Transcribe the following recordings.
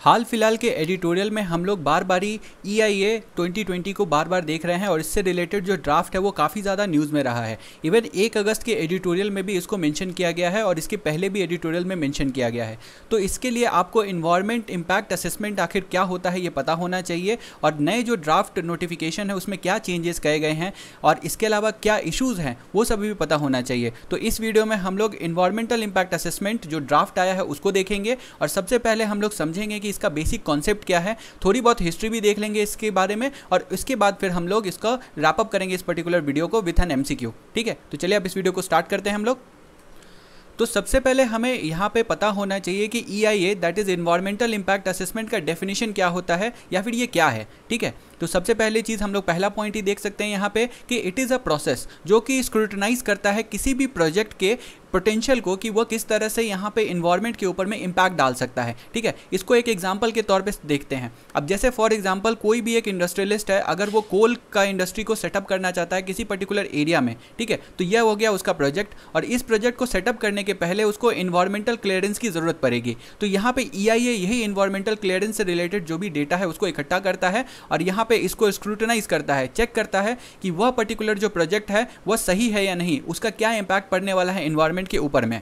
हाल फिलहाल के एडिटोरियल में हम लोग बार बार ही E e I A twenty twenty को बार बार देख रहे हैं और इससे रिलेटेड जो ड्राफ्ट है वो काफ़ी ज़्यादा न्यूज़ में रहा है इवन एक अगस्त के एडिटोरियल में भी इसको मेंशन किया गया है और इसके पहले भी एडिटोरियल में मेंशन किया गया है तो इसके लिए आपको इन्वायरमेंट इम्पैक्ट असेसमेंट आखिर क्या होता है ये पता होना चाहिए और नए जो ड्राफ्ट नोटिफिकेशन है उसमें क्या चेंजेस कहे गए हैं और इसके अलावा क्या इशूज़ हैं वो सभी भी पता होना चाहिए तो इस वीडियो में हम लोग इन्वायरमेंटल इम्पैक्ट असेसमेंट जो ड्राफ्ट आया है उसको देखेंगे और सबसे पहले हम लोग समझेंगे कि इसका बेसिक कॉन्सेप्ट क्या है थोड़ी बहुत हिस्ट्री भी देख लेंगे इसके बारे में और इसके बाद फिर हम लोग इसका रैपअप करेंगे इस पर्टिकुलर वीडियो को विथ एन एम ठीक है तो चलिए अब इस वीडियो को स्टार्ट करते हैं हम लोग तो सबसे पहले हमें यहाँ पे पता होना चाहिए कि E I A that is environmental impact assessment का डेफिनेशन क्या होता है या फिर ये क्या है ठीक है तो सबसे पहली चीज़ हम लोग पहला पॉइंट ही देख सकते हैं यहाँ पे कि इट इज़ अ प्रोसेस जो कि स्क्रूटनाइज करता है किसी भी प्रोजेक्ट के पोटेंशियल को कि वह किस तरह से यहाँ पे इन्वायरमेंट के ऊपर में इम्पैक्ट डाल सकता है ठीक है इसको एक एग्जाम्पल के तौर पे देखते हैं अब जैसे फॉर एग्जाम्पल कोई भी एक इंडस्ट्रियलिस्ट है अगर वो कोल का इंडस्ट्री को सेटअप करना चाहता है किसी पर्टिकुलर एरिया में ठीक है तो यह हो गया उसका प्रोजेक्ट और इस प्रोजेक्ट को सेटअप करने के पहले उसको इन्वायरमेंटल क्लियरेंस की ज़रूरत पड़ेगी तो यहाँ पर ई e यही इन्वायरमेंटल क्लियरेंस से रिलेटेड जो भी डेटा है उसको इकट्ठा करता है और यहाँ पे इसको स्क्रूटनाइज करता है चेक करता है कि वह पर्टिकुलर जो प्रोजेक्ट है वह सही है या नहीं उसका क्या इम्पैक्ट पड़ने वाला है इन्वायरमेंट के ऊपर में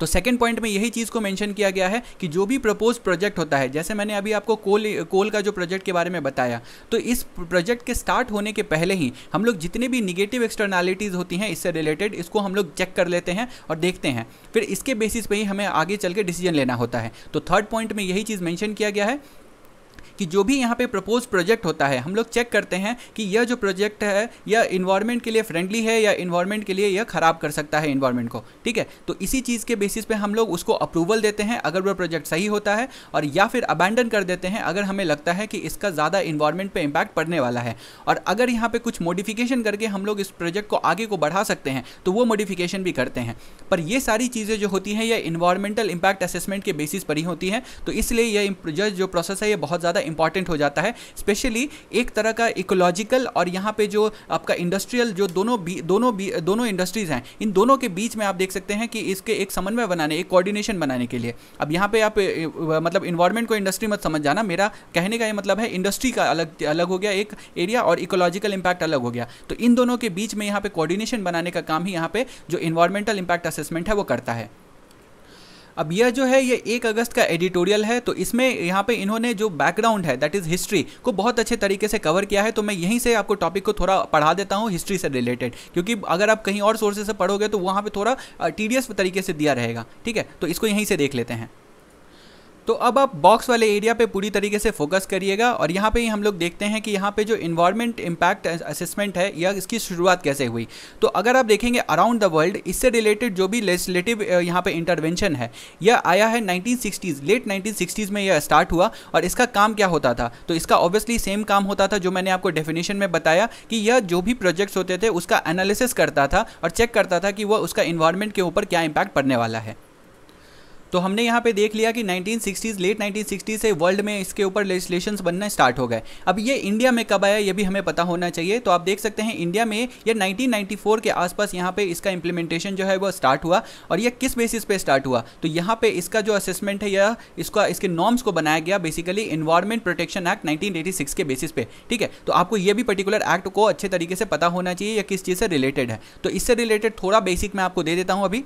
तो सेकेंड पॉइंट में यही चीज़ को मेंशन किया गया है कि जो भी प्रपोज प्रोजेक्ट होता है जैसे मैंने अभी आपको कोल कोल का जो प्रोजेक्ट के बारे में बताया तो इस प्रोजेक्ट के स्टार्ट होने के पहले ही हम लोग जितने भी निगेटिव एक्सटर्नैलिटीज़ होती हैं इससे रिलेटेड इसको हम लोग चेक कर लेते हैं और देखते हैं फिर इसके बेसिस पर ही हमें आगे चल के डिसीजन लेना होता है तो थर्ड पॉइंट में यही चीज़ मैंशन किया गया है कि जो भी यहाँ पे प्रपोज प्रोजेक्ट होता है हम लोग चेक करते हैं कि यह जो प्रोजेक्ट है यह इन्वायरमेंट के लिए फ्रेंडली है या इन्वायरमेंट के लिए यह ख़राब कर सकता है इन्वायरमेंट को ठीक है तो इसी चीज़ के बेसिस पे हम लोग उसको अप्रूवल देते हैं अगर वह प्रोजेक्ट सही होता है और या फिर अबैंडन कर देते हैं अगर हमें लगता है कि इसका ज़्यादा इन्वायरमेंट पर इम्पैक्ट पड़ने वाला है और अगर यहाँ पर कुछ मॉडिफिकेशन करके हम लोग इस प्रोजेक्ट को आगे को बढ़ा सकते हैं तो वो मॉडिफिकेशन भी करते हैं पर ये सारी चीज़ें जो होती हैं यह इन्वायरमेंटल इम्पैक्ट असेसमेंट के बेसिस पर ही होती हैं तो इसलिए यह जो प्रोसेस है यह बहुत ज़्यादा इंपॉर्टेंट हो जाता है स्पेशली एक तरह का इकोलॉजिकल और यहाँ पे जो आपका इंडस्ट्रियल जो दोनों दोनों दोनों इंडस्ट्रीज़ हैं इन दोनों के बीच में आप देख सकते हैं कि इसके एक समन्वय बनाने एक कोऑर्डिनेशन बनाने के लिए अब यहाँ पे आप मतलब इन्वायरमेंट को इंडस्ट्री मत समझ जाना मेरा कहने का ये मतलब है इंडस्ट्री का अलग अलग हो गया एक एरिया और इकोलॉजिकल इंपैक्ट अलग हो गया तो इन दोनों के बीच में यहाँ पे कोऑर्डिनेशन बनाने का काम ही यहाँ पे जो इन्वायरमेंटल इंपैक्ट असेसमेंट है वो करता है अब यह जो है ये एक अगस्त का एडिटोरियल है तो इसमें यहाँ पे इन्होंने जो बैकग्राउंड है दैट इज हिस्ट्री को बहुत अच्छे तरीके से कवर किया है तो मैं यहीं से आपको टॉपिक को थोड़ा पढ़ा देता हूँ हिस्ट्री से रिलेटेड क्योंकि अगर आप कहीं और सोर्सेज से पढ़ोगे तो वहाँ पर थोड़ा टीडियस तरीके से दिया रहेगा ठीक है तो इसको यहीं से देख लेते हैं तो अब आप बॉक्स वाले एरिया पे पूरी तरीके से फोकस करिएगा और यहाँ पे ही हम लोग देखते हैं कि यहाँ पे जो इन्वायरमेंट इम्पैक्ट असेसमेंट है या इसकी शुरुआत कैसे हुई तो अगर आप देखेंगे अराउंड द वर्ल्ड इससे रिलेटेड जो भी लेजिस्लेटिव यहाँ पे इंटरवेंशन है यह आया है नाइनटीन लेट नाइनटीन में यह स्टार्ट हुआ और इसका काम क्या होता था तो इसका ऑब्वियसली सेम काम होता था जो मैंने आपको डेफिनेशन में बताया कि यह जो भी प्रोजेक्ट्स होते थे उसका एनालिसिस करता था और चेक करता था कि वह उसका इन्वायरमेंट के ऊपर क्या इम्पैक्ट पड़ने वाला है तो हमने यहाँ पे देख लिया कि 1960s लेट 1960s से वर्ल्ड में इसके ऊपर लेजिस्लेशन बनना स्टार्ट हो गए अब ये इंडिया में कब आया ये भी हमें पता होना चाहिए तो आप देख सकते हैं इंडिया में ये 1994 के आसपास यहाँ पे इसका इम्प्लीमेंटेशन जो है वो स्टार्ट हुआ और यह किस बेसिस पे स्टार्ट हुआ तो यहाँ पे इसका जो असेसमेंट है यह इसका इसके नॉर्म्स को बनाया गया basically environment protection act nineteen के बेसिस पे ठीक है तो आपको ये भी पर्टिकुलर एक्ट को अच्छे तरीके से पता होना चाहिए या किस चीज़ से रिलेटेड है तो इससे रिलेटेड थोड़ा बेसिक मैं आपको दे देता हूँ अभी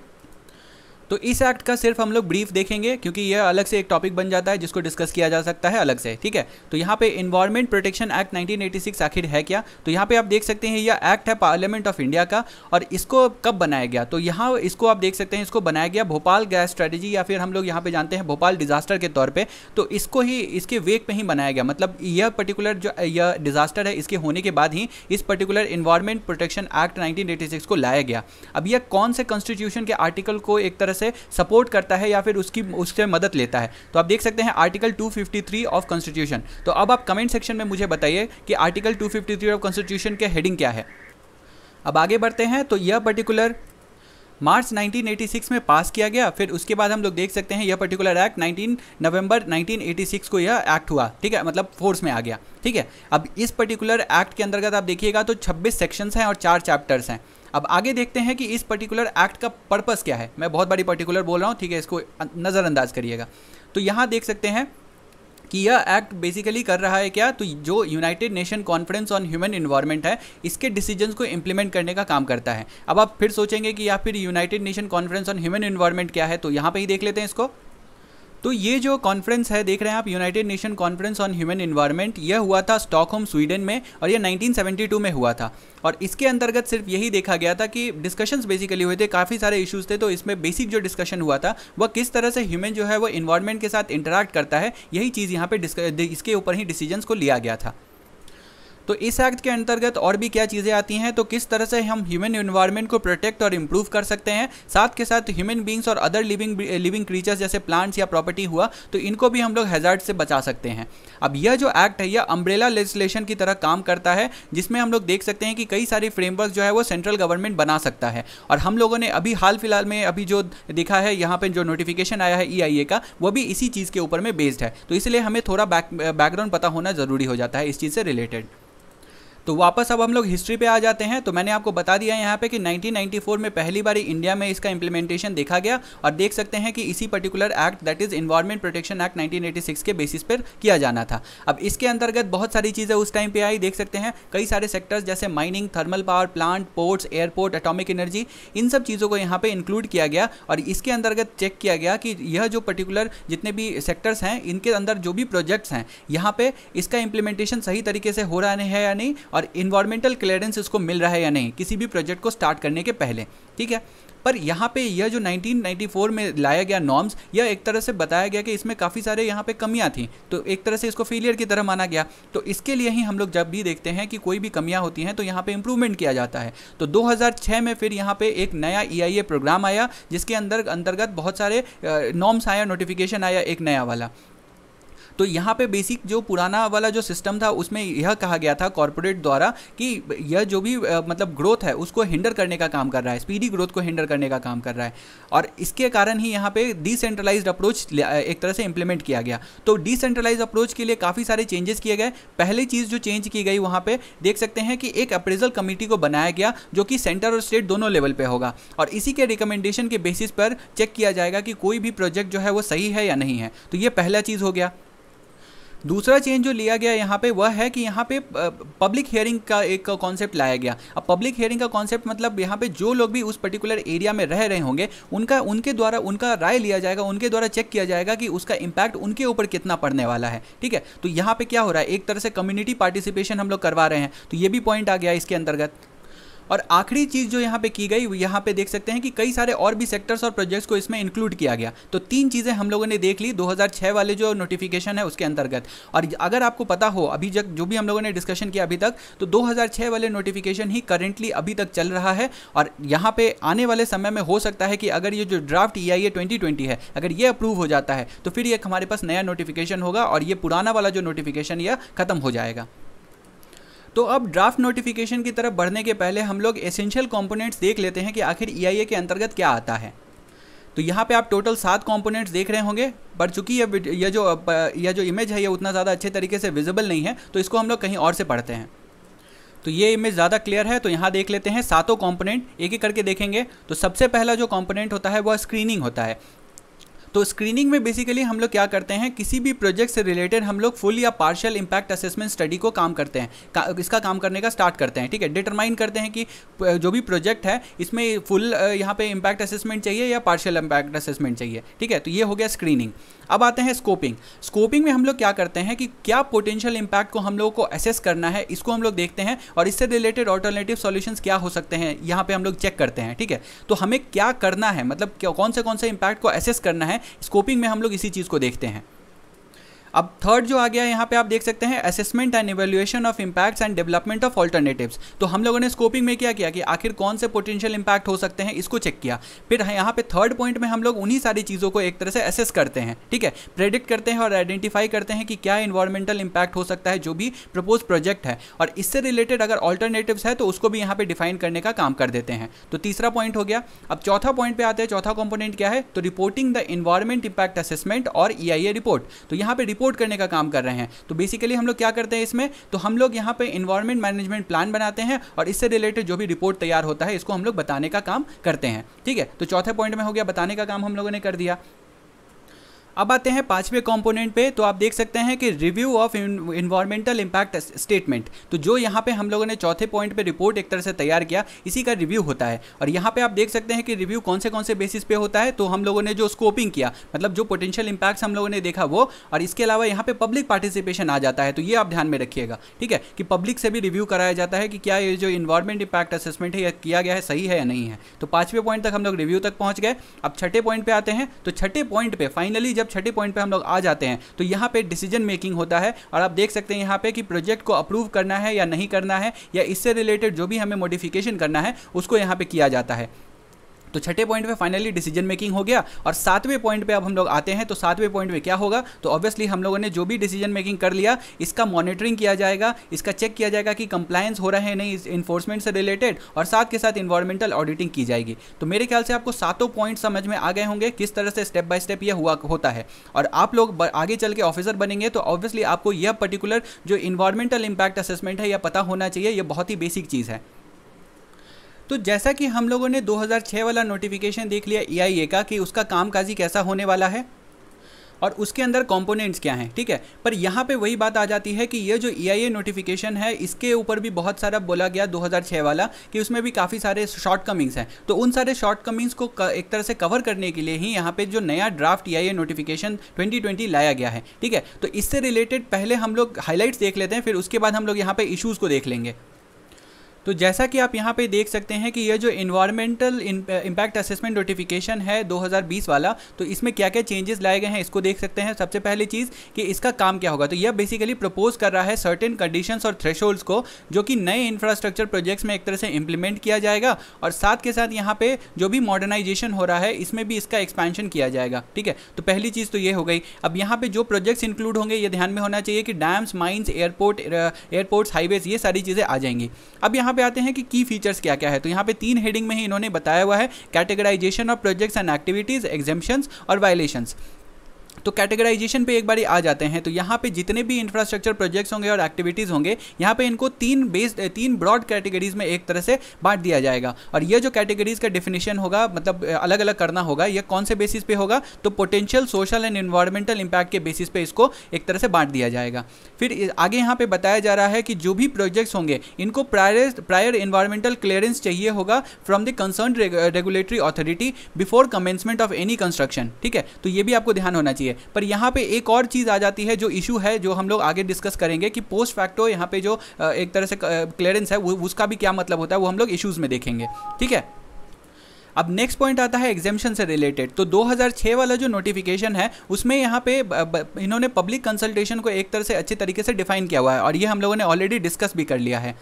तो इस एक्ट का सिर्फ हम लोग ब्रीफ देखेंगे क्योंकि यह अलग से एक टॉपिक बन जाता है जिसको डिस्कस किया जा सकता है अलग से ठीक है तो यहाँ पे इन्वायरमेंट प्रोटेक्शन एक्ट 1986 आखिर है क्या तो यहाँ पे आप देख सकते हैं यह एक्ट है पार्लियामेंट ऑफ इंडिया का और इसको कब बनाया गया तो यहाँ इसको आप देख सकते हैं इसको बनाया गया भोपाल गैस स्ट्रेटेजी या फिर हम लोग यहाँ पे जानते हैं भोपाल डिजास्टर के तौर पर तो इसको ही इसके वेग में ही बनाया गया मतलब यह पर्टिकुलर जो यह डिजास्टर है इसके होने के बाद ही इस particular environment protection act nineteen को लाया गया अब यह कौन से कॉन्स्टिट्यूशन के आर्टिकल को एक तरह से से सपोर्ट करता है या फिर उसकी उससे मदद लेता है तो आप देख सकते हैं आर्टिकल 253 ऑफ कॉन्स्टिट्यूशन तो अब आप कमेंट सेक्शन में मुझे बताइए कि आर्टिकल 253 ऑफ कॉन्स्टिट्यूशन के हेडिंग क्या है अब आगे बढ़ते हैं तो यह पर्टिकुलर मार्च 1986 में पास किया गया फिर उसके बाद हम लोग देख सकते हैं यह पर्टिकुलर एक्ट 19 नवंबर 1986 को यह एक्ट हुआ ठीक है मतलब फोर्स में आ गया ठीक है अब इस पर्टिकुलर एक्ट के अंतर्गत आप देखिएगा तो 26 सेक्शंस हैं और चार चैप्टर्स हैं अब आगे देखते हैं कि इस पर्टिकुलर एक्ट का पर्पस क्या है मैं बहुत बड़ी पर्टिकुलर बोल रहा हूँ ठीक है इसको नज़रअंदाज करिएगा तो यहाँ देख सकते हैं कि यह एक्ट बेसिकली कर रहा है क्या तो जो United Nation conference on human environment है इसके डिसीजन को इम्प्लीमेंट करने का काम करता है अब आप फिर सोचेंगे कि या फिर United Nation conference on human environment क्या है तो यहाँ पर ही देख लेते हैं इसको तो ये जो कॉन्फ्रेंस है देख रहे हैं आप United Nation conference on human environment यह हुआ था स्टॉकहोम स्वीडन में और यह 1972 में हुआ था और इसके अंतर्गत सिर्फ यही देखा गया था कि डिस्कशंस बेसिकली हुए थे काफ़ी सारे इश्यूज थे तो इसमें बेसिक जो डिस्कशन हुआ था वह किस तरह से ह्यूमन जो है वो इन्वायरमेंट के साथ इंटरेक्ट करता है यही चीज़ यहाँ पे इसके ऊपर ही डिसीजन को लिया गया था तो इस एक्ट के अंतर्गत और भी क्या चीज़ें आती हैं तो किस तरह से हम ह्यूमन इन्वायरमेंट को प्रोटेक्ट और इम्प्रूव कर सकते हैं साथ के साथ ह्यूमन बींग्स और अदर लिविंग लिविंग क्रीचर्स जैसे प्लांट्स या प्रॉपर्टी हुआ तो इनको भी हम लोग हैजार्ड से बचा सकते हैं अब यह जो एक्ट है यह अम्ब्रेला लेजिस्लेशन की तरह काम करता है जिसमें हम लोग देख सकते हैं कि कई सारी फ्रेमवर्क जो है वो सेंट्रल गवर्नमेंट बना सकता है और हम लोगों ने अभी हाल फिलहाल में अभी जो देखा है यहाँ पर जो नोटिफिकेशन आया है ई e का वो भी इसी चीज़ के ऊपर में बेस्ड है तो इसलिए हमें थोड़ा बैकग्राउंड पता होना ज़रूरी हो जाता है इस चीज़ से रिलेटेड तो वापस अब हम लोग हिस्ट्री पे आ जाते हैं तो मैंने आपको बता दिया यहाँ पे कि 1994 में पहली बार इंडिया में इसका इंप्लीमेंटेशन देखा गया और देख सकते हैं कि इसी particular act that is environment protection act 1986 के बेसिस पर किया जाना था अब इसके अंतर्गत बहुत सारी चीज़ें उस टाइम पर आई देख सकते हैं कई सारे सेक्टर्स जैसे mining thermal power plant ports airport atomic energy इन सब चीज़ों को यहाँ पर इंक्लूड किया गया और इसके अंतर्गत चेक किया गया कि यह जो पर्टिकुलर जितने भी सेक्टर्स हैं इनके अंदर जो भी प्रोजेक्ट्स हैं यहाँ पर इसका इंप्लीमेंटेशन सही तरीके से हो रहा है या नहीं और इन्वायरमेंटल क्लियरेंस इसको मिल रहा है या नहीं किसी भी प्रोजेक्ट को स्टार्ट करने के पहले ठीक है पर यहाँ पे यह जो 1994 में लाया गया नॉर्म्स यह एक तरह से बताया गया कि इसमें काफ़ी सारे यहाँ पे कमियाँ थी तो एक तरह से इसको फेलियर की तरह माना गया तो इसके लिए ही हम लोग जब भी देखते हैं कि कोई भी कमियाँ होती हैं तो यहाँ पे इम्प्रूवमेंट किया जाता है तो 2006 में फिर यहाँ पे एक नया ई e प्रोग्राम आया जिसके अंदर अंतर्गत बहुत सारे नॉर्म्स आया नोटिफिकेशन आया एक नया वाला तो यहाँ पे बेसिक जो पुराना वाला जो सिस्टम था उसमें यह कहा गया था कॉरपोरेट द्वारा कि यह जो भी मतलब ग्रोथ है उसको हिंडर करने का काम कर रहा है स्पीडी ग्रोथ को हिंडर करने का काम कर रहा है और इसके कारण ही यहाँ पे डिसेंट्रलाइज्ड अप्रोच एक तरह से इंप्लीमेंट किया गया तो डिसेंट्रलाइज अप्रोच के लिए काफ़ी सारे चेंजेस किए गए पहली चीज़ जो चेंज की गई वहाँ पर देख सकते हैं कि एक अप्रेजल कमेटी को बनाया गया जो कि सेंटर और स्टेट दोनों लेवल पर होगा और इसी के रिकमेंडेशन के बेसिस पर चेक किया जाएगा कि कोई भी प्रोजेक्ट जो है वो सही है या नहीं है तो ये पहला चीज़ हो गया दूसरा चेंज जो लिया गया यहाँ पे वह है कि यहाँ पे पब्लिक हेयरिंग का एक कॉन्सेप्ट लाया गया अब पब्लिक हेयरिंग का कॉन्सेप्ट मतलब यहाँ पे जो लोग भी उस पर्टिकुलर एरिया में रह रहे होंगे उनका उनके द्वारा उनका राय लिया जाएगा उनके द्वारा चेक किया जाएगा कि उसका इम्पैक्ट उनके ऊपर कितना पड़ने वाला है ठीक है तो यहाँ पर क्या हो रहा है एक तरह से कम्युनिटी पार्टिसिपेशन हम लोग करवा रहे हैं तो ये भी पॉइंट आ गया इसके अंतर्गत और आखिरी चीज़ जो यहाँ पे की गई यहाँ पे देख सकते हैं कि कई सारे और भी सेक्टर्स और प्रोजेक्ट्स को इसमें इंक्लूड किया गया तो तीन चीज़ें हम लोगों ने देख ली 2006 वाले जो नोटिफिकेशन है उसके अंतर्गत और अगर आपको पता हो अभी जब जो भी हम लोगों ने डिस्कशन किया अभी तक तो दो वाले नोटिफिकेशन ही करेंटली अभी तक चल रहा है और यहाँ पर आने वाले समय में हो सकता है कि अगर ये जो ड्राफ्ट ई आई है अगर ये अप्रूव हो जाता है तो फिर ये हमारे पास नया नोटिफिकेशन होगा और ये पुराना वाला जो नोटिफिकेशन यह खत्म हो जाएगा तो अब ड्राफ्ट नोटिफिकेशन की तरफ बढ़ने के पहले हम लोग एसेंशियल कंपोनेंट्स देख लेते हैं कि आखिर ई e के अंतर्गत क्या आता है तो यहाँ पे आप टोटल सात कंपोनेंट्स देख रहे होंगे पर चूंकि यह यह जो यह जो इमेज है ये उतना ज़्यादा अच्छे तरीके से विजिबल नहीं है तो इसको हम लोग कहीं और से पढ़ते हैं तो ये इमेज ज़्यादा क्लियर है तो यहाँ देख लेते हैं सातों कंपोनेंट एक एक करके देखेंगे तो सबसे पहला जो कंपोनेंट होता है वह स्क्रीनिंग होता है तो स्क्रीनिंग में बेसिकली हम लोग क्या करते हैं किसी भी प्रोजेक्ट से रिलेटेड हम लोग फुल या पार्शियल इंपैक्ट असेसमेंट स्टडी को काम करते हैं का, इसका काम करने का स्टार्ट करते हैं ठीक है डिटरमाइन करते हैं कि जो भी प्रोजेक्ट है इसमें फुल यहाँ पे इम्पैक्ट असेसमेंट चाहिए या पार्शियल इम्पैक्ट असेसमेंट चाहिए ठीक है तो ये हो गया स्क्रीनिंग अब आते हैं स्कोपिंग स्कोपिंग में हम लोग क्या करते हैं कि क्या पोटेंशियल इम्पैक्ट को हम लोगों को असेस करना है इसको हम लोग देखते हैं और इससे रिलेटेड ऑल्टरनेटिव सॉल्यूशंस क्या हो सकते हैं यहाँ पे हम लोग चेक करते हैं ठीक है तो हमें क्या करना है मतलब कौन से कौन से इम्पैक्ट को असेस करना है स्कोपिंग में हम लोग इसी चीज़ को देखते हैं अब थर्ड जो आ गया यहाँ पे आप देख सकते हैं assessment and evaluation of impacts and development of alternative तो हम लोगों ने स्कोपिंग में क्या किया कि आखिर कौन से पोटेंशियल इंपैक्ट हो सकते हैं इसको चेक किया फिर यहाँ पे थर्ड पॉइंट में हम लोग उन्हीं सारी चीज़ों को एक तरह से असेस करते हैं ठीक है प्रेडिक्ट करते हैं और आइडेंटिफाई करते हैं कि क्या इन्वायरमेंटल इंपैक्ट हो सकता है जो भी प्रपोज प्रोजेक्ट है और इससे रिलेटेड अगर ऑल्टरनेटिव है तो उसको भी यहाँ पे डिफाइन करने का काम कर देते हैं तो तीसरा पॉइंट हो गया अब चौथा पॉइंट पे आते हैं चौथा कॉम्पोनेंट क्या है तो reporting the environment impact assessment और ई e रिपोर्ट तो यहाँ पे रिपोर्ट सपोर्ट करने का काम कर रहे हैं तो बेसिकली हम लोग क्या करते हैं इसमें तो हम लोग यहाँ पे इन्वायरमेंट मैनेजमेंट प्लान बनाते हैं और इससे रिलेटेड जो भी रिपोर्ट तैयार होता है इसको हम लोग बताने का काम करते हैं ठीक है तो चौथे पॉइंट में हो गया बताने का काम हम लोगों ने कर दिया अब आते हैं पांचवें कंपोनेंट पे तो आप देख सकते हैं कि review of environmental impact statement तो जो यहाँ पे हम लोगों ने चौथे पॉइंट पे रिपोर्ट एक तरह से तैयार किया इसी का रिव्यू होता है और यहाँ पे आप देख सकते हैं कि रिव्यू कौन से कौन से बेसिस पे होता है तो हम लोगों ने जो स्कोपिंग किया मतलब जो पोटेंशियल इंपैक्ट हम लोगों ने देखा वो और इसके अलावा यहाँ पे पब्लिक पार्टिसिपेशन आ जाता है तो ये आप ध्यान में रखिएगा ठीक है कि पब्लिक से भी रिव्यू कराया जाता है कि क्या ये जो इन्वायरमेंट इम्पैक्ट असेसमेंट है यह किया गया है सही है या नहीं है तो पांचवें पॉइंट तक हम लोग रिव्यू तक पहुंच गए अब छठे पॉइंट पे आते हैं तो छठे पॉइंट पे फाइनली जब जब छठे पॉइंट पर हम लोग आ जाते हैं तो यहाँ पर डिसीजन मेकिंग होता है और आप देख सकते हैं यहाँ पर कि प्रोजेक्ट को अप्रूव करना है या नहीं करना है या इससे रिलेटेड जो भी हमें मोडिफिकेशन करना है उसको यहाँ पर किया जाता है तो छठे पॉइंट पे फाइनली डिसीजन मेकिंग हो गया और सातवें पॉइंट पे अब हम लोग आते हैं तो सातवें पॉइंट में क्या होगा तो ऑब्वियसली हम लोगों ने जो भी डिसीजन मेकिंग कर लिया इसका मॉनिटरिंग किया जाएगा इसका चेक किया जाएगा कि कंप्लायंस हो रहा है नहीं इन्फोर्समेंट से रिलेटेड और साथ के साथ इन्वायरमेंटल ऑडिटिंग की जाएगी तो मेरे ख्याल से आपको सातों पॉइंट समझ में आ गए होंगे किस तरह से स्टेप बाय स्टेप यह हुआ होता है और आप लोग आगे चल के ऑफिसर बनेंगे तो ऑब्वियसली आपको यह पर्टिकुलर जो इन्वायरमेंटल इंपैक्ट असेसमेंट है यह पता होना चाहिए यह बहुत ही बेसिक चीज़ है तो जैसा कि हम लोगों ने 2006 वाला नोटिफिकेशन देख लिया ई का कि उसका कामकाजी कैसा होने वाला है और उसके अंदर कंपोनेंट्स क्या हैं ठीक है पर यहाँ पे वही बात आ जाती है कि ये जो ई नोटिफिकेशन है इसके ऊपर भी बहुत सारा बोला गया 2006 वाला कि उसमें भी काफ़ी सारे शॉर्टकमिंग्स हैं तो उन सारे शॉर्टकमिंग्स को एक तरह से कवर करने के लिए ही यहाँ पे जो नया ड्राफ्ट ई नोटिफिकेशन 2020 लाया गया है ठीक है तो इससे रिलेटेड पहले हम लोग हाईलाइट्स देख लेते हैं फिर उसके बाद हम लोग यहाँ पर इशूज़ को देख लेंगे तो जैसा कि आप यहाँ पे देख सकते हैं कि यह जो इन्वायरमेंटल इम्पैक्ट असेसमेंट नोटिफिकेशन है 2020 वाला तो इसमें क्या क्या चेंजेस लाए गए हैं इसको देख सकते हैं सबसे पहली चीज़ कि इसका काम क्या होगा तो यह बेसिकली प्रपोज कर रहा है सर्टेन कंडीशन और थ्रेशोल्ड्स को जो कि नए इंफ्रास्ट्रक्चर प्रोजेक्ट्स में एक तरह से इम्प्लीमेंट किया जाएगा और साथ के साथ यहाँ पर जो भी मॉडर्नाइजेशन हो रहा है इसमें भी इसका एक्सपेंशन किया जाएगा ठीक है तो पहली चीज़ तो ये हो गई अब यहाँ पर जो प्रोजेक्ट्स इंक्लूड होंगे ये ध्यान में होना चाहिए कि dams mines airport airports highways ये सारी चीज़ें आ जाएंगी अब यहाँ यहाँ पे आते हैं कि की फीचर्स क्या क्या है तो यहाँ पे तीन हेडिंग में ही इन्होंने बताया हुआ है categorization of projects and activities exemptions और वायलेशंस तो कैटेगराइजेशन पे एक बार आ जाते हैं तो यहाँ पे जितने भी इंफ्रास्ट्रक्चर प्रोजेक्ट्स होंगे और एक्टिविटीज़ होंगे यहाँ पे इनको तीन बेस्ड तीन ब्रॉड कैटेगरीज में एक तरह से बांट दिया जाएगा और ये जो कैटेगरीज का डेफिनेशन होगा मतलब अलग अलग करना होगा यह कौन से बेसिस पे होगा तो potential social and environmental impact के बेसिस पे इसको एक तरह से बांट दिया जाएगा फिर आगे यहाँ पे बताया जा रहा है कि जो भी प्रोजेक्ट्स होंगे इनको प्रायर प्रायर इन्वायरमेंटल क्लियरेंस चाहिए होगा from the concern regulatory authority before commencement of any construction ठीक है तो ये भी आपको ध्यान होना चाहिए है पर यहाँ पे एक और चीज़ आ जाती है जो इशू है जो हम लोग आगे डिस्कस करेंगे कि पोस्ट फैक्टो यहाँ पे जो एक तरह से क्लियरेंस है उसका भी क्या मतलब होता है वो हम लोग इशूज़ में देखेंगे ठीक है अब नेक्स्ट पॉइंट आता है एग्जेम्पन से रिलेटेड तो 2006 वाला जो नोटिफिकेशन है उसमें यहाँ पे इन्होंने पब्लिक कंसल्टेशन को एक तरह से अच्छे तरीके से डिफाइन किया हुआ है और ये हम लोगों ने ऑलरेडी डिस्कस भी कर लिया है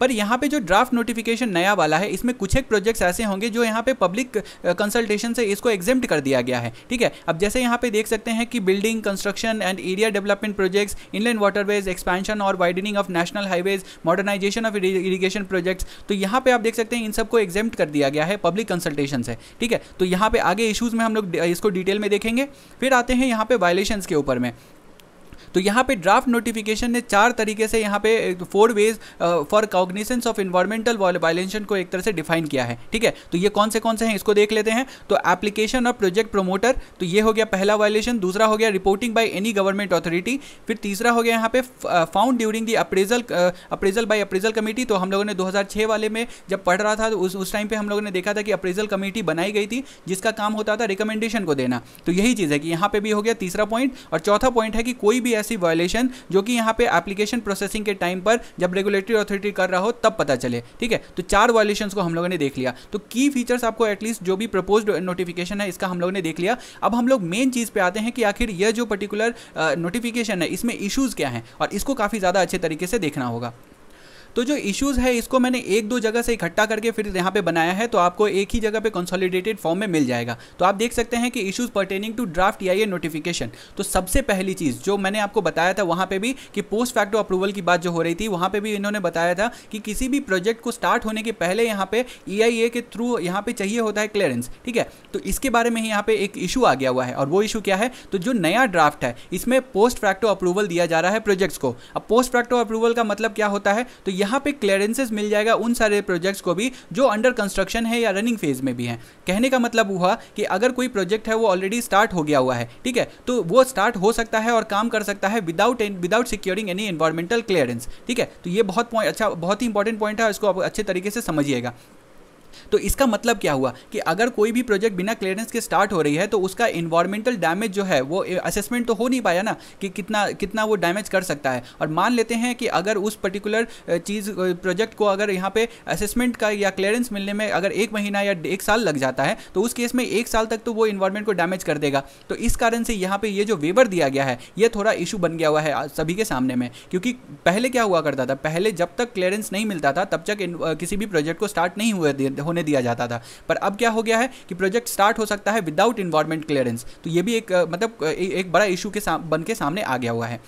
पर यहाँ पे जो ड्राफ्ट नोटिफिकेशन नया वाला है इसमें कुछ एक प्रोजेक्ट्स ऐसे होंगे जो यहाँ पे पब्लिक कंसल्टेशन से इसको एग्जेम्प्ट कर दिया गया है ठीक है अब जैसे यहाँ पे देख सकते हैं कि building construction and area development projects inland waterways expansion और widening of national highways modernization of irrigation projects तो यहाँ पे आप देख सकते हैं इन सबको एग्जेम्प्ट कर दिया गया है पब्लिक कंसल्टेशन से ठीक है तो यहाँ पर आगे इशूज़ में हम लोग इसको डिटेल में देखेंगे फिर आते हैं यहाँ पे वायलेशन के ऊपर में तो यहाँ पे ड्राफ्ट नोटिफिकेशन ने चार तरीके से यहाँ पे four ways for cognisance of environmental violation को एक तरह से डिफाइन किया है ठीक है तो ये कौन से कौन से हैं इसको देख लेते हैं तो एप्लीकेशन और प्रोजेक्ट प्रोमोटर तो ये हो गया पहला वायलेशन दूसरा हो गया reporting by any government authority फिर तीसरा हो गया यहाँ पे found during the appraisal appraisal by appraisal committee तो हम लोगों ने दो वाले में जब पढ़ रहा था तो उस टाइम पर हम लोगों ने देखा था कि अप्रेजल कमेटी बनाई गई थी जिसका काम होता था रिकमेंडेशन को देना तो यही चीज़ है कि यहाँ पे भी हो गया तीसरा पॉइंट और चौथा पॉइंट है कि कोई भी ऐसी वायलेशन जो कि यहाँ पे एप्लीकेशन प्रोसेसिंग के टाइम पर जब रेगुलेटरी अथॉरिटी कर रहा हो तब पता चले ठीक है तो चार वायलेशन को हम लोगों ने देख लिया तो की फीचर्स आपको एटलीस्ट जो भी प्रपोज नोटिफिकेशन है इसका हम लोगों ने देख लिया अब हम लोग मेन चीज़ पे आते हैं कि आखिर यह जो पर्टिकुलर नोटिफिकेशन है इसमें इशूज़ क्या है और इसको काफ़ी ज़्यादा अच्छे तरीके से देखना होगा तो जो इश्यूज़ है इसको मैंने एक दो जगह से इकट्ठा करके फिर यहाँ पे बनाया है तो आपको एक ही जगह पे कंसोलिडेटेड फॉर्म में मिल जाएगा तो आप देख सकते हैं कि इश्यूज़ पर्टेनिंग टू ड्राफ्ट या ये नोटिफिकेशन तो सबसे पहली चीज़ जो मैंने आपको बताया था वहां पर भी कि पोस्ट फैक्टो अप्रूवल की बात जो हो रही थी वहां पर भी इन्होंने बताया था कि किसी भी प्रोजेक्ट को स्टार्ट होने के पहले यहाँ पे ई e के थ्रू यहाँ पे चाहिए होता है क्लियरेंस ठीक है तो इसके बारे में ही यहाँ पे एक इशू आ गया हुआ है और वो इशू क्या है तो जो नया ड्राफ्ट है इसमें पोस्ट फैक्टो अप्रूवल दिया जा रहा है प्रोजेक्ट्स को अब पोस्ट फैक्टो अप्रूवल का मतलब क्या होता है तो यह यहाँ पे क्लियरेंसेज मिल जाएगा उन सारे प्रोजेक्ट्स को भी जो अंडर कंस्ट्रक्शन है या रनिंग फेज में भी है कहने का मतलब हुआ कि अगर कोई प्रोजेक्ट है वो ऑलरेडी स्टार्ट हो गया हुआ है ठीक है तो वो स्टार्ट हो सकता है और काम कर सकता है without without securing any environmental clearance ठीक है तो ये बहुत अच्छा बहुत ही इंपॉर्टेंट पॉइंट है इसको आप अच्छे तरीके से समझिएगा तो इसका मतलब क्या हुआ कि अगर कोई भी प्रोजेक्ट बिना क्लियरेंस के स्टार्ट हो रही है तो उसका इन्वायरमेंटल डैमेज जो है वो असेसमेंट तो हो नहीं पाया ना कि कितना कितना वो डैमेज कर सकता है और मान लेते हैं कि अगर उस पर्टिकुलर चीज़ प्रोजेक्ट को अगर यहाँ पे असेसमेंट का या क्लियरेंस मिलने में अगर एक महीना या एक साल लग जाता है तो उस केस में एक साल तक तो वो इन्वायरमेंट को डैमेज कर देगा तो इस कारण से यहाँ पे ये जो वेवर दिया गया है ये थोड़ा इशू बन गया हुआ है सभी के सामने में क्योंकि पहले क्या हुआ करता था पहले जब तक क्लियरेंस नहीं मिलता था तब तक किसी भी प्रोजेक्ट को स्टार्ट नहीं हुआ होने दिया जाता था पर अब क्या हो गया है कि प्रोजेक्ट स्टार्ट हो सकता है विदाउट इन्वायरमेंट क्लियरेंस तो ये भी एक मतलब एक बड़ा इशू के बन के सामने आ गया हुआ है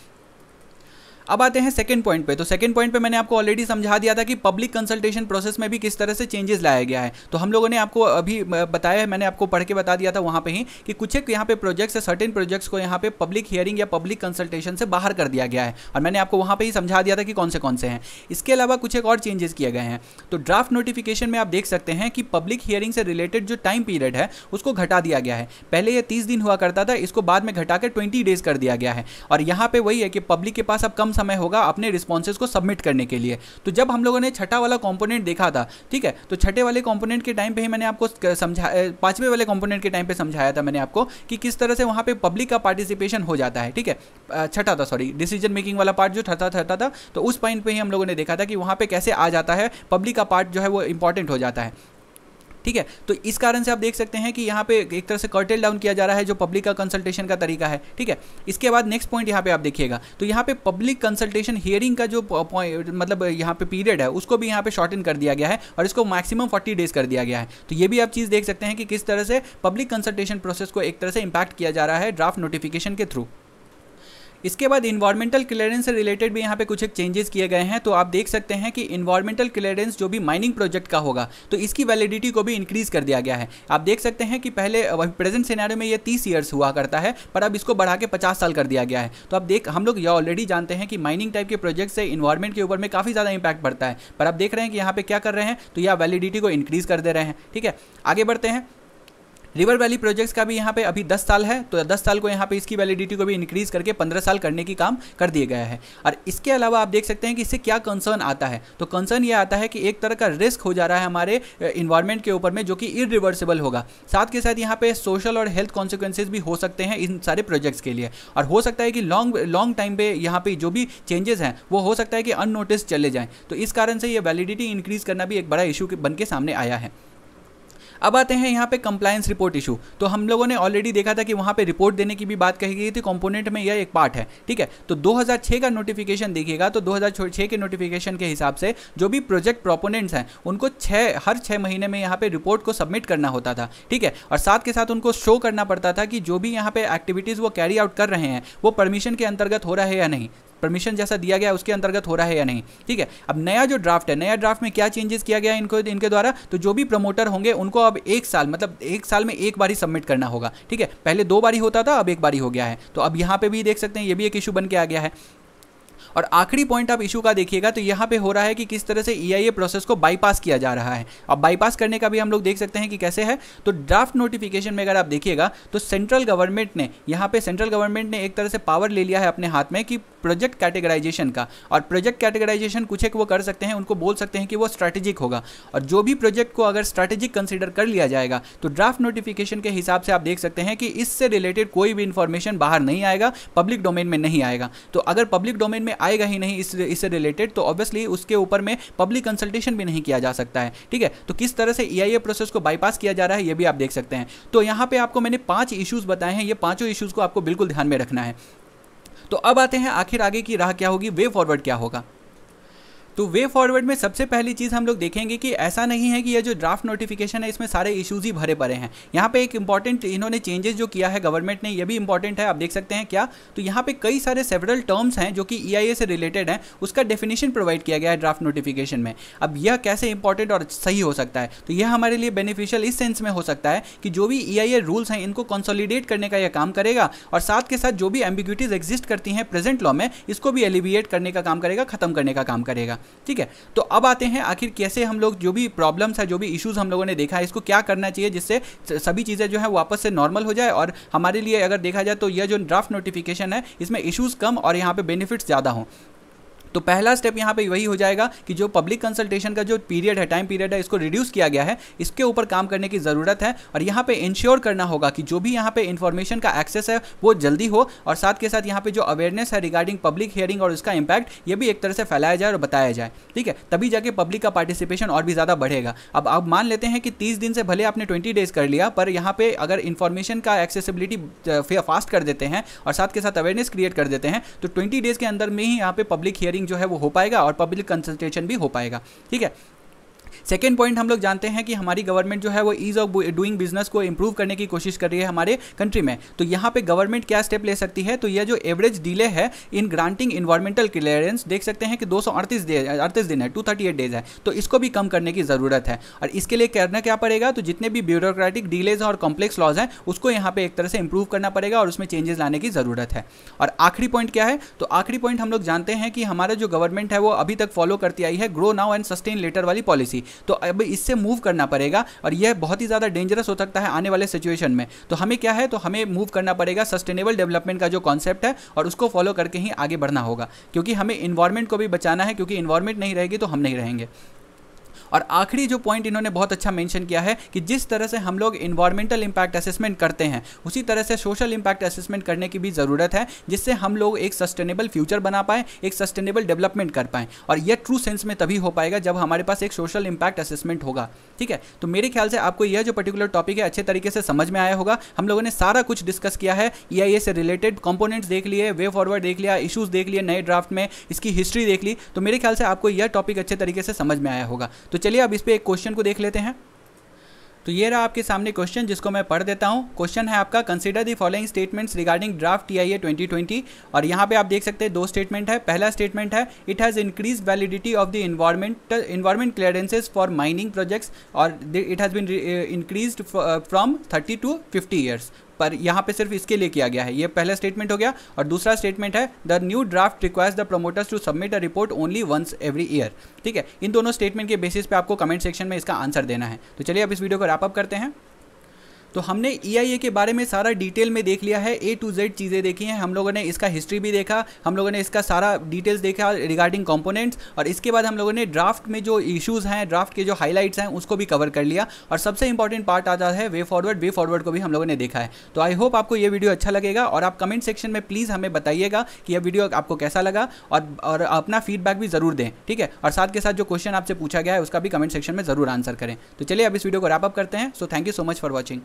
अब आते हैं सेकंड पॉइंट पे तो सेकंड पॉइंट पे मैंने आपको ऑलरेडी समझा दिया था कि पब्लिक कंसल्टेशन प्रोसेस में भी किस तरह से चेंजेस लाया गया है तो हम लोगों ने आपको अभी बताया है मैंने आपको पढ़ के बता दिया था वहाँ पे ही कि कुछ एक यहाँ पे प्रोजेक्ट्स है सर्टेन प्रोजेक्ट्स को यहाँ पे पब्लिक हियरिंग या पब्लिक कंसल्टेशन से बाहर कर दिया गया है और मैंने आपको वहाँ पर ही समझा दिया था कि कौन से कौन से हैं इसके अलावा कुछ एक और चेंजेस किए गए हैं तो ड्राफ्ट नोटिफिकेशन में आप देख सकते हैं कि पब्लिक हियरिंग से रिलेटेड जो टाइम पीरियड है उसको घटा दिया गया है पहले यह तीस दिन हुआ करता था इसको बाद में घटाकर ट्वेंटी डेज कर दिया गया है और यहाँ पे वही है कि पब्लिक के पास अब कम समय होगा अपने रिस्पॉन्सेज को सबमिट करने के लिए तो जब हम लोगों ने छठा वाला कॉम्पोनेंट देखा था ठीक है तो छठे वाले कॉम्पोनेंट के टाइम पर ही मैंने आपको समझाया पाँचवें वाले कॉम्पोनेंट के टाइम पर समझाया था मैंने आपको कि किस तरह से वहाँ पर पब्लिक का पार्टिसिपेशन हो जाता है ठीक है छठा था सॉरी डिसीजन मेकिंग वाला पार्ट जो छठा छठा था तो उस पॉइंट पर ही हम लोगों ने देखा था कि वहाँ पर कैसे आ जाता है पब्लिक का पार्ट जो है वो इंपॉर्टेंट हो जाता है ठीक है तो इस कारण से आप देख सकते हैं कि यहाँ पे एक तरह से कर्टेल डाउन किया जा रहा है जो पब्लिक का कंसल्टेशन का तरीका है ठीक है इसके बाद नेक्स्ट पॉइंट यहाँ पे आप देखिएगा तो यहाँ पे पब्लिक कंसल्टेशन हियरिंग का जो मतलब यहाँ पे पीरियड है उसको भी यहाँ पे शॉर्टन कर दिया गया है और इसको मैक्सिमम फोर्टी डेज कर दिया गया है तो ये भी आप चीज़ देख सकते हैं कि किस तरह से पब्लिक कंसल्टेशन प्रोसेस को एक तरह से इंपैक्ट किया जा रहा है ड्राफ्ट नोटिफिकेशन के थ्रू इसके बाद इन्वायरमेंटल क्लियरेंस से रिलेटेड भी यहाँ पे कुछ एक चेंजेस किए गए हैं तो आप देख सकते हैं कि इन्वायरमेंटल क्लियरेंस जो भी माइनिंग प्रोजेक्ट का होगा तो इसकी वैलिडिटी को भी इंक्रीज कर दिया गया है आप देख सकते हैं कि पहले प्रेजेंट सिनेरियो में ये तीस ईयर्स हुआ करता है पर अब इसको बढ़ा के पचास साल कर दिया गया है तो आप देख हम लोग ये ऑलरेडी जानते हैं कि माइनिंग टाइप के प्रोजेक्ट से इन्वायरमेंट के ऊपर में काफ़ी ज़्यादा इंपैक्ट पड़ता है पर आप देख रहे हैं कि यहाँ पर क्या कर रहे हैं तो यह वैलिडिटी को इंक्रीज कर दे रहे हैं ठीक है आगे बढ़ते हैं रिवर वैली प्रोजेक्ट्स का भी यहाँ पे अभी 10 साल है तो 10 साल को यहाँ पे इसकी वैलिडिटी को भी इंक्रीज करके 15 साल करने की काम कर दिया गया है और इसके अलावा आप देख सकते हैं कि इससे क्या कंसर्न आता है तो कंसर्न ये आता है कि एक तरह का रिस्क हो जा रहा है हमारे इन्वायरमेंट के ऊपर में जो कि इरिवर्सिबल होगा साथ के साथ यहाँ पे सोशल और हेल्थ कॉन्सिक्वेंसेज भी हो सकते हैं इन सारे प्रोजेक्ट्स के लिए और हो सकता है कि लॉन्ग लॉन्ग टाइम पर यहाँ पर जो भी चेंजेस हैं वो हो सकता है कि अननोटिस चले जाएँ तो इस कारण से ये वैलिडिटी इंक्रीज करना भी एक बड़ा इशू बन के सामने आया है अब आते हैं यहाँ पे कंप्लायंस रिपोर्ट इशू तो हम लोगों ने ऑलरेडी देखा था कि वहाँ पे रिपोर्ट देने की भी बात कही गई थी कॉम्पोनेंट में यह एक पार्ट है ठीक है तो 2006 का नोटिफिकेशन देखिएगा तो 2006 के नोटिफिकेशन के हिसाब से जो भी प्रोजेक्ट प्रोपोनेंट्स हैं उनको छः हर छः महीने में यहाँ पर रिपोर्ट को सबमिट करना होता था ठीक है और साथ के साथ उनको शो करना पड़ता था कि जो भी यहाँ पर एक्टिविटीज़ वो कैरी आउट कर रहे हैं वो परमिशन के अंतर्गत हो रहा है या नहीं परमिशन जैसा दिया गया उसके अंतर्गत हो रहा है या नहीं ठीक है अब नया जो ड्राफ्ट है नया ड्राफ्ट में क्या चेंजेस किया गया इनको इनके द्वारा तो जो भी प्रमोटर होंगे उनको अब एक साल मतलब एक साल में एक बार ही सबमिट करना होगा ठीक है पहले दो बारी होता था अब एक बारी हो गया है तो अब यहाँ पे भी देख सकते हैं ये भी एक इशू बन के आ गया है और आखिरी पॉइंट आप इशू का देखिएगा तो यहाँ पे हो रहा है कि किस तरह से ई e प्रोसेस को बाईपास किया जा रहा है अब बाईपास करने का भी हम लोग देख सकते हैं कि कैसे है तो ड्राफ्ट नोटिफिकेशन में अगर आप देखिएगा तो सेंट्रल गवर्नमेंट ने यहाँ पे सेंट्रल गवर्नमेंट ने एक तरह से पावर ले लिया है अपने हाथ में कि प्रोजेक्ट कैटेगराइजेशन का और प्रोजेक्ट कैटेगराइजेशन कुछ एक वो कर सकते हैं उनको बोल सकते हैं कि वो स्ट्रैटेजिक होगा और जो भी प्रोजेक्ट को अगर स्ट्रैटेजिक कंसिडर कर लिया जाएगा तो ड्राफ्ट नोटिफिकेशन के हिसाब से आप देख सकते हैं कि इससे रिलेटेड कोई भी इन्फॉर्मेशन बाहर नहीं आएगा पब्लिक डोमेन में नहीं आएगा तो अगर पब्लिक डोमेन में आएगा ही नहीं इस इससे रिलेटेड तो ऑब्वियसली उसके ऊपर में पब्लिक कंसल्टेशन भी नहीं किया जा सकता है ठीक है तो किस तरह से ई e प्रोसेस को बाईपास किया जा रहा है ये भी आप देख सकते हैं तो यहाँ पे आपको मैंने पांच इश्यूज बताए हैं ये पांचों इश्यूज को आपको बिल्कुल ध्यान में रखना है तो अब आते हैं आखिर आगे की राह क्या होगी वे फॉरवर्ड क्या होगा तो वे फॉरवर्ड में सबसे पहली चीज़ हम लोग देखेंगे कि ऐसा नहीं है कि यह जो ड्राफ्ट नोटिफिकेशन है इसमें सारे इशूज़ ही भरे पड़े हैं यहाँ पे एक इंपॉर्टेंट इन्होंने चेंजेस जो किया है गवर्नमेंट ने यह भी इंपॉर्टेंट है आप देख सकते हैं क्या तो यहाँ पे कई सारे सेवरल टर्म्स हैं जो कि ई e से रिलेटेड हैं उसका डेफिनेशन प्रोवाइड किया गया है ड्राफ्ट नोटिफिकेशन में अब यह कैसे इंपॉर्टेंट और सही हो सकता है तो यह हमारे लिए बेनिफिशियल इस सेंस में हो सकता है कि जो भी ई e रूल्स हैं इनको कंसोलिडेट करने का यह काम करेगा और साथ के साथ जो भी एम्बिग्यूटीज एग्जिस्ट करती हैं प्रेजेंट लॉ में इसको भी एलिविएट करने का काम करेगा खत्म करने का काम करेगा ठीक है तो अब आते हैं आखिर कैसे हम लोग जो भी प्रॉब्लम्स है जो भी इश्यूज हम लोगों ने देखा है इसको क्या करना चाहिए जिससे सभी चीज़ें जो है वापस से नॉर्मल हो जाए और हमारे लिए अगर देखा जाए तो यह जो ड्राफ्ट नोटिफिकेशन है इसमें इशूज़ कम और यहाँ पर बेनिफिट्स ज़्यादा हों तो पहला स्टेप यहाँ पे वही हो जाएगा कि जो पब्लिक कंसल्टेशन का जो पीरियड है टाइम पीरियड है इसको रिड्यूस किया गया है इसके ऊपर काम करने की ज़रूरत है और यहाँ पे इंश्योर करना होगा कि जो भी यहाँ पे इन्फॉर्मेशन का एक्सेस है वो जल्दी हो और साथ के साथ यहाँ पे जो अवेयरनेस है रिगार्डिंग पब्लिक हियरिंग और उसका इम्पैक्ट ये भी एक तरह से फैलाया जाए और बताया जाए ठीक है तभी जाके पब्लिक का पार्टिसिपेशन और भी ज़्यादा बढ़ेगा अब आप मान लेते हैं कि तीस दिन से भले आपने ट्वेंटी डेज कर लिया पर यहाँ पर अगर इन्फॉर्मेशन का एक्सेसिबिलिटी फास्ट कर देते हैं और साथ के साथ अवेयरनेस क्रिएट कर देते हैं तो ट्वेंटी डेज के अंदर में ही यहाँ पे पब्लिक हियरिंग वोटिंग जो है वो हो पाएगा और पब्लिक कंसल्टेशन भी हो पाएगा ठीक है सेकेंड पॉइंट हम लोग जानते हैं कि हमारी गवर्नमेंट जो है वो ईज ऑफ डूइंग बिजनेस को इंप्रूव करने की कोशिश कर रही है हमारे कंट्री में तो यहाँ पे गवर्नमेंट क्या स्टेप ले सकती है तो यह जो एवरेज डिले है इन ग्रांटिंग इन्वायरमेंटल क्लियरेंस देख सकते हैं कि दो सौ अड़तीस दिन है टू डेज है तो इसको भी कम करने की ज़रूरत है और इसके लिए करना क्या पड़ेगा तो जितने भी ब्यूरोक्रेटिक डीलेज और कॉम्प्लेक्स लॉज हैं उसको यहाँ पे एक तरह से इंप्रूव करना पड़ेगा और उसमें चेंजेस लाने की ज़रूरत है और आखिरी पॉइंट क्या है तो आखिरी पॉइंट हम लोग जानते हैं कि हमारा जो गवर्नमेंट है वो अभी तक फॉलो करती आई है grow now and sustain later वाली पॉलिसी तो अब इससे मूव करना पड़ेगा और यह बहुत ही ज़्यादा डेंजरस हो सकता है आने वाले सिचुएशन में तो हमें क्या है तो हमें मूव करना पड़ेगा सस्टेनेबल डेवलपमेंट का जो कॉन्सेप्ट है और उसको फॉलो करके ही आगे बढ़ना होगा क्योंकि हमें इन्वायरमेंट को भी बचाना है क्योंकि इन्वायरमेंट नहीं रहेगी तो हम नहीं रहेंगे और आखिरी जो पॉइंट इन्होंने बहुत अच्छा मेंशन किया है कि जिस तरह से हम लोग इन्वायरमेंटल इंपैक्ट असेसमेंट करते हैं उसी तरह से सोशल इंपैक्ट असेसमेंट करने की भी ज़रूरत है जिससे हम लोग एक सस्टेनेबल फ्यूचर बना पाएँ एक सस्टेनेबल डेवलपमेंट कर पाएँ और यह ट्रू सेंस में तभी हो पाएगा जब हमारे पास एक सोशल इंपैक्ट असेसमेंट होगा ठीक है तो मेरे ख्याल से आपको यह जो पर्टिकुलर टॉपिक है अच्छे तरीके से समझ में आया होगा हम लोगों ने सारा कुछ डिस्कस किया है ई e से रिलेटेड कॉम्पोनेंट्स देख लिए वे फॉरवर्ड देख लिया इशूज़ देख लिए नए ड्राफ्ट में इसकी हिस्ट्री देख ली तो मेरे ख्याल से आपको यह टॉपिक अच्छे तरीके से समझ में आया होगा तो चलिए अब इस पर एक क्वेश्चन को देख लेते हैं तो ये रहा आपके सामने क्वेश्चन जिसको मैं पढ़ देता हूँ क्वेश्चन है आपका consider the following statements regarding draft T I A twenty twenty और यहाँ पे आप देख सकते हैं दो स्टेटमेंट है पहला स्टेटमेंट है it has increase validity of the environment environment clearances for mining projects और it has been increase from thirty to fifty years पर यहाँ पे सिर्फ इसके लिए किया गया है ये पहला स्टेटमेंट हो गया और दूसरा स्टेटमेंट है the new draft requires the promoters to submit a report only once every year ठीक है इन दोनों स्टेटमेंट के बेसिस पे आपको कमेंट सेक्शन में इसका आंसर देना है तो चलिए अब इस वीडियो को रैपअप करते हैं तो हमने ई e के बारे में सारा डिटेल में देख लिया है ए टू जेड चीज़ें देखी हैं हम लोगों ने इसका हिस्ट्री भी देखा हम लोगों ने इसका सारा डिटेल्स देखा रिगार्डिंग कॉम्पोनेंट्स और इसके बाद हम लोगों ने ड्राफ्ट में जो इश्यूज़ हैं ड्राफ्ट के जो हाईलाइट्स हैं उसको भी कवर कर लिया और सबसे इंपॉर्टेंट पार्ट आता है वे फॉरवर्ड वे फॉरवर्ड को भी हम लोगों ने देखा है तो आई होप आपको ये वीडियो अच्छा लगेगा और आप कमेंट सेक्शन में प्लीज़ हमें बताइएगा कि यह वीडियो आपको कैसा लगा और, और अपना फीडबैक भी ज़रूर दें ठीक है और साथ के साथ जो क्वेश्चन आपसे पूछा गया है उसका भी कमेंट सेक्शन में ज़रूर आंसर करें तो चलिए अब इस वीडियो को रैपअप करते हैं so thank you so much for watching